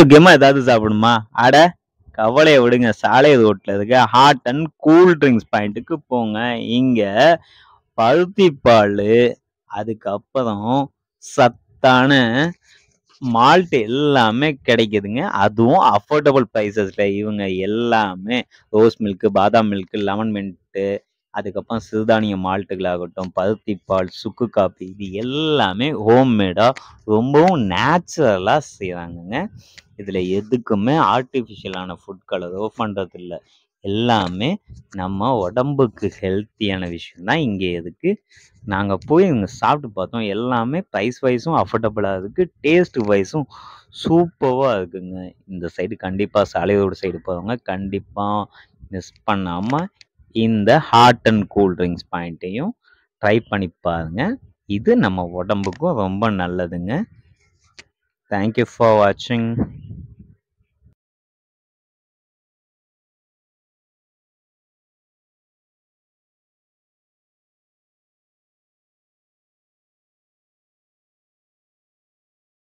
ஆரோக்கியமா ஏதாவது சாப்பிடுமா அட கவலையை விடுங்க சாலை ரோட்ல இருக்க ஹாட் அண்ட் கூல் ட்ரிங்க்ஸ் பாயிண்ட்டுக்கு போங்க இங்க பருத்தி பால் அதுக்கப்புறம் சத்தான மால்ட் எல்லாமே கிடைக்குதுங்க அதுவும் அஃபோர்டபுள் ப்ரைஸஸில் இவங்க எல்லாமே ரோஸ் மில்க்கு பாதாம் மில்க்கு லெமன் மின்ட்டு அதுக்கப்புறம் சிறுதானிய மால்ட்டுகளாகட்டும் பருத்தி பால் சுக்கு காப்பி இது எல்லாமே ஹோம்மேடாக ரொம்பவும் நேச்சுரலாக செய்கிறாங்கங்க இதில் எதுக்குமே ஆர்டிஃபிஷியலான ஃபுட் கலரோ பண்ணுறதில்ல எல்லாமே நம்ம உடம்புக்கு ஹெல்த்தியான விஷயம் தான் இங்கே இருக்குது நாங்கள் போய் இங்கே சாப்பிட்டு பார்த்தோம் எல்லாமே ப்ரைஸ் வைஸும் அஃபோர்டபுளாக இருக்குது டேஸ்ட் வைஸும் சூப்பராக இருக்குங்க இந்த சைடு கண்டிப்பாக சாலையோட சைடு போகிறவங்க கண்டிப்பாக மிஸ் பண்ணாமல் இந்த ஹாட் அண்ட் கூல் ட்ரிங்க்ஸ் பாயிண்ட்டையும் ட்ரை பண்ணி பாருங்க இது நம்ம உடம்புக்கும் ரொம்ப நல்லதுங்க தேங்க்யூ ஃபார் வாட்சிங்